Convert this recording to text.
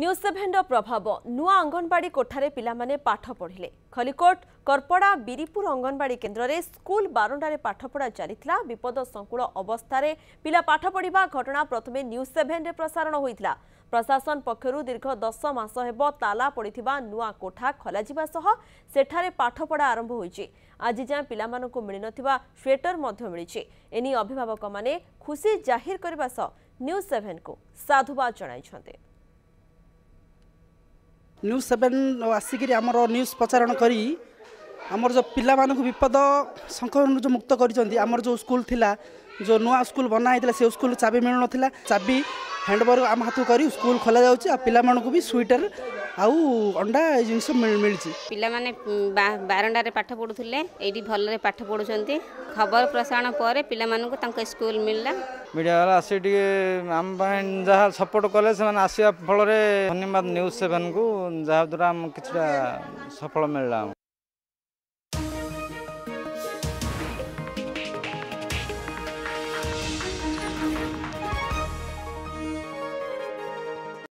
news ସେଭେନ୍ର ପ୍ରଭାବ ନୂଆ ଅଙ୍ଗନବାଡ଼ି କୋଠାରେ ପିଲାମାନେ ପାଠ ପଢ଼ିଲେ ଖଲିକୋଟ କର୍ପଡ଼ା ବିରିପୁର ଅଙ୍ଗନବାଡ଼ି କେନ୍ଦ୍ରରେ ସ୍କୁଲ ବାରଣ୍ଡାରେ ପାଠପଢ଼ା ଚାଲିଥିଲା ବିପଦ ସଂକୁଳ ଅବସ୍ଥାରେ ପିଲା ପାଠ ପଢ଼ିବା ଘଟଣା ପ୍ରଥମେ ନ୍ୟୁଜ୍ ସେଭେନ୍ରେ ପ୍ରସାରଣ ହୋଇଥିଲା ପ୍ରଶାସନ ପକ୍ଷରୁ ଦୀର୍ଘ ଦଶ ମାସ ହେବ ତାଲା ପଡ଼ିଥିବା ନୂଆ କୋଠା ଖୋଲାଯିବା ସହ ସେଠାରେ ପାଠପଢ଼ା ଆରମ୍ଭ ହୋଇଛି ଆଜି ଯାଏଁ ପିଲାମାନଙ୍କୁ ମିଳିନଥିବା ସ୍ୱେଟର ମଧ୍ୟ ମିଳିଛି ଏନେଇ ଅଭିଭାବକମାନେ ଖୁସି ଜାହିର କରିବା ସହ ନ୍ୟୁଜ୍ ସେଭେନ୍କୁ ସାଧୁବାଦ ଜଣାଇଛନ୍ତି ନ୍ୟୁଜ୍ ସେଭେନ୍ ଆସିକିରି ଆମର ନ୍ୟୁଜ୍ ପ୍ରଚାରଣ କରି ଆମର ଯେଉଁ ପିଲାମାନଙ୍କୁ ବିପଦ ସଂକ୍ରମଣରୁ ଯେଉଁ ମୁକ୍ତ କରିଛନ୍ତି ଆମର ଯେଉଁ ସ୍କୁଲ୍ ଥିଲା ଯେଉଁ ନୂଆ ସ୍କୁଲ୍ ବନା ହେଇଥିଲା ସେ ସ୍କୁଲ୍ ଚାବି ମିଳୁନଥିଲା ଚାବି হ্যান্ডওয়ার্ক আম হাতু করি স্কুল খোলা যাচ্ছে আর পিলামানকু বি সুইটার আউ অন্ডা এই জিনিস মিলছে পিলামানে বারণ্ডারে পাঠ পড়ুলে এইটি ভালরে পাঠ পড়ুছেন খবর প্রসারণ পরে পিলামানকু তাঙ্ক স্কুল মিললা মিডিয়াওয়ালা আসি টিকে আম পাই যা সপোর্ট কলে সে আসা ফলরে ধন্যবাদ নিউজ সেভেন কু যা দ্বারা আম কিছুটা সফল মিললা